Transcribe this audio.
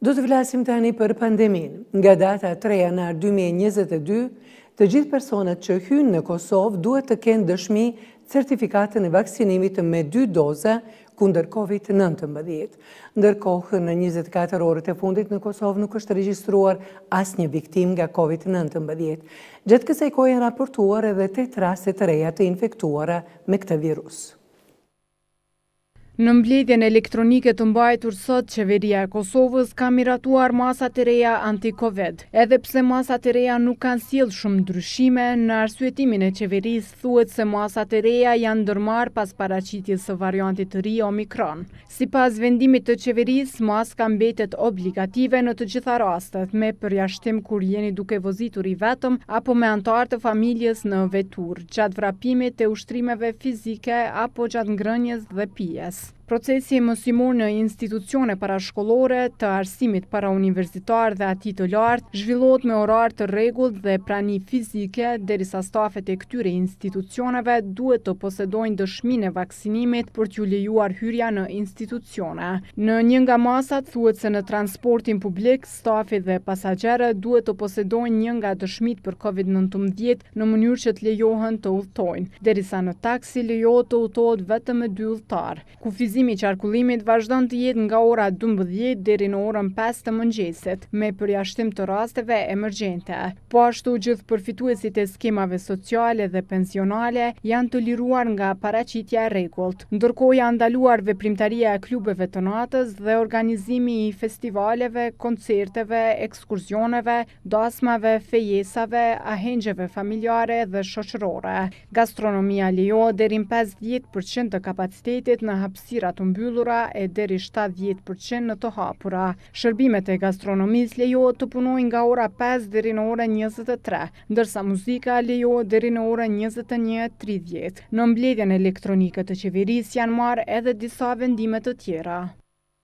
Do të vlasim tani për pandemin. Nga data 3 janar 2022, të gjithë personat që hynë në Kosovë duhet të kenë dëshmi certifikatën e vaksinimit me dy doza kunder COVID-19. Ndërkohë në 24 orët e fundit në Kosovë nuk është regjistruar as një viktim nga COVID-19. Gjetë kësaj kojën raportuar edhe 8 rastet reja të infektuara me këtë virusë. Në mbledhjen elektronike të mbajtur sot, qeveria e Kosovës ka miratuar masat e reja anti-COVID. Edhe pse masat e reja nuk kanë sjellë shumë ndryshime në arsyetimin e qeverisë, thuhet se masat e reja janë ndërmarr pas paraqitjes së variantit të ri Omicron. Sipas vendimit të qeverisë, maska mbetet obligative në të gjitha rastet, me përjashtim kur jeni duke vozitur i vetëm apo me anëtar të familjes në vetur. Gjatë vrapimit e ushtrimeve fizike apo gjatë ngrënjes dhe pijes. Procesi e mësimur në institucione parashkollore të arsimit para universitar dhe ati të lartë zhvillot me orar të regull dhe prani fizike, derisa stafet e këtyre institucioneve duhet të posedojnë dëshmine vaksinimit për t'ju lejuar hyrja në institucione. Në njën nga masat, thuet se në transportin publik, stafet dhe pasagjere duhet të posedojnë njën nga dëshmit për COVID-19 në mënyrë që t'lejohen të ullëtojnë, derisa në taksi lejohet të ullëtojt vetëm me dy ullëtarë. Ku fizikë Furnizimi i qarkullimit vazhdon të jetë nga ora 12 deri në orën 5 të mëngjesit me përjashtim të rasteve emergjente. Po ashtu gjithë përfituesit e skemave sociale dhe pensionale janë të liruar nga paraqitja e rregullt. Ndërkohë janë ndaluar veprimtaria e klubeve të natës dhe organizimi i festivaleve, koncerteve, ekskursioneve, dasmave, fejesave, ahengjeve familjare dhe shoqërore. Gastronomia lejohet deri në 50% të kapacitetit në hapësirë qendra të mbyllura e deri 70% në të hapura. Shërbimet e gastronomisë lejohet të punojnë nga ora 5 deri në ora 23, ndërsa muzika lejohet deri në ora 21:30. Në mbledhjen elektronike të qeverisë janë marrë edhe disa vendime të tjera.